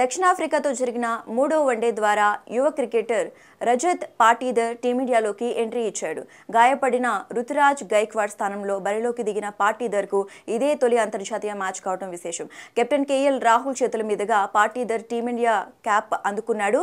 దక్షిణాఫ్రికాతో జరిగిన మూడో వన్డే ద్వారా యువ క్రికెటర్ రజత్ పాటీదర్ టీమిండియాలోకి ఎంట్రీ ఇచ్చాడు గాయపడిన రుతురాజ్ గైక్వాడ్ స్థానంలో బరిలోకి దిగిన పాటీదర్కు ఇదే తొలి అంతర్జాతీయ మ్యాచ్ కావడం విశేషం కెప్టెన్ కేఎల్ రాహుల్ చేతుల మీదుగా పాటీదర్ టీమిండియా క్యాప్ అందుకున్నాడు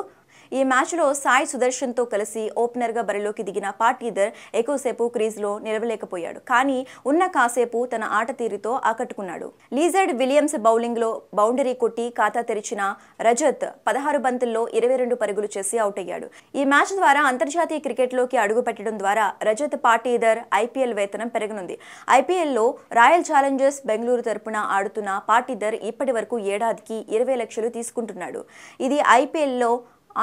ఈ మ్యాచ్లో సాయి సుదర్శన్తో కలిసి ఓపెనర్గా బరిలోకి దిగిన పాటీదర్ ఎక్కువసేపు క్రీజ్లో నిలవలేకపోయాడు కానీ ఉన్న కాసేపు తన ఆట తీరుతో ఆకట్టుకున్నాడు లీజర్డ్ విలియమ్స్ బౌలింగ్లో బౌండరీ కొట్టి ఖాతా తెరిచిన రజత్ పదహారు బంతుల్లో ఇరవై రెండు పరుగులు చేసి అవుట్ అయ్యాడు ఈ మ్యాచ్ ద్వారా అంతర్జాతీయ క్రికెట్లోకి అడుగుపెట్టడం ద్వారా రజత్ పాటీదర్ ఐపీఎల్ వేతనం పెరగనుంది ఐపీఎల్లో రాయల్ ఛాలెంజర్స్ బెంగళూరు తరపున ఆడుతున్న పాటీదర్ ఇప్పటి వరకు ఏడాదికి ఇరవై లక్షలు తీసుకుంటున్నాడు ఇది ఐపీఎల్లో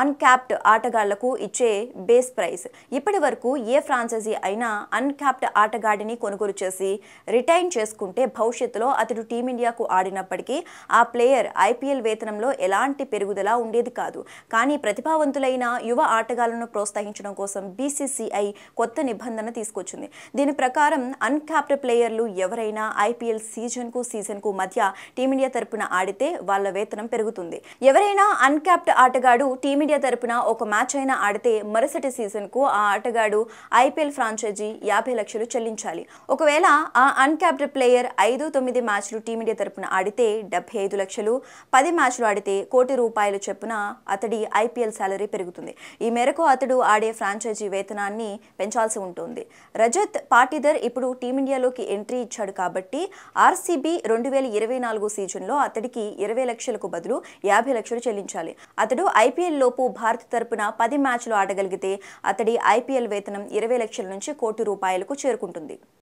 అన్క్యాప్డ్ ఆటగాళ్లకు ఇచ్చే బేస్ ప్రైస్ ఇప్పటి వరకు ఏ ఫ్రాంచైజీ అయినా అన్క్యాప్డ్ ఆటగాడిని కొనుగోలు చేసి రిటైన్ చేసుకుంటే భవిష్యత్తులో అతడు టీమిండియాకు ఆడినప్పటికీ ఆ ప్లేయర్ ఐపీఎల్ వేతనంలో ఎలాంటి పెరుగుదల ఉండేది కాదు కానీ ప్రతిభావంతులైన యువ ఆటగాళ్లను ప్రోత్సహించడం కోసం బీసీసీఐ కొత్త నిబంధన తీసుకొచ్చింది దీని ప్రకారం అన్క్యాప్డ్ ప్లేయర్లు ఎవరైనా ఐపీఎల్ సీజన్కు సీజన్కు మధ్య టీమిండియా తరపున ఆడితే వాళ్ళ వేతనం పెరుగుతుంది ఎవరైనా అన్క్యాప్డ్ ఆటగాడు టీం టీమిండియా తరపున ఒక మ్యాచ్ అయినా ఆడితే మరుసటి సీజన్కు ఆ ఆటగాడు ఐపీఎల్ ఫ్రాంచైజీ యాభై లక్షలు చెల్లించాలి ఒకవేళ ఆ అన్క్యాప్డ్ ప్లేయర్ ఐదు తొమ్మిది మ్యాచ్లు టీమిండియా తరపున ఆడితే డెబ్బై ఐదు లక్షలు పది మ్యాచ్లు ఆడితే కోటి రూపాయలు చెప్పున అతడి ఐపీఎల్ శాలరీ పెరుగుతుంది ఈ మేరకు అతడు ఆడే ఫ్రాంచైజీ వేతనాన్ని పెంచాల్సి ఉంటుంది రజత్ పాటిధర్ ఇప్పుడు టీమిండియాలోకి ఎంట్రీ ఇచ్చాడు కాబట్టి ఆర్సీబీ రెండు వేల ఇరవై నాలుగు సీజన్లో అతడికి ఇరవై లక్షలకు బదులు యాభై లక్షలు చెల్లించాలి అతడు ఐపీఎల్లో లోపు భారత్ తరపున పది మ్యాచ్లు ఆడగలిగితే అతడి ఐపీఎల్ వేతనం ఇరవై లక్షల నుంచి కోటి రూపాయలకు చేరుకుంటుంది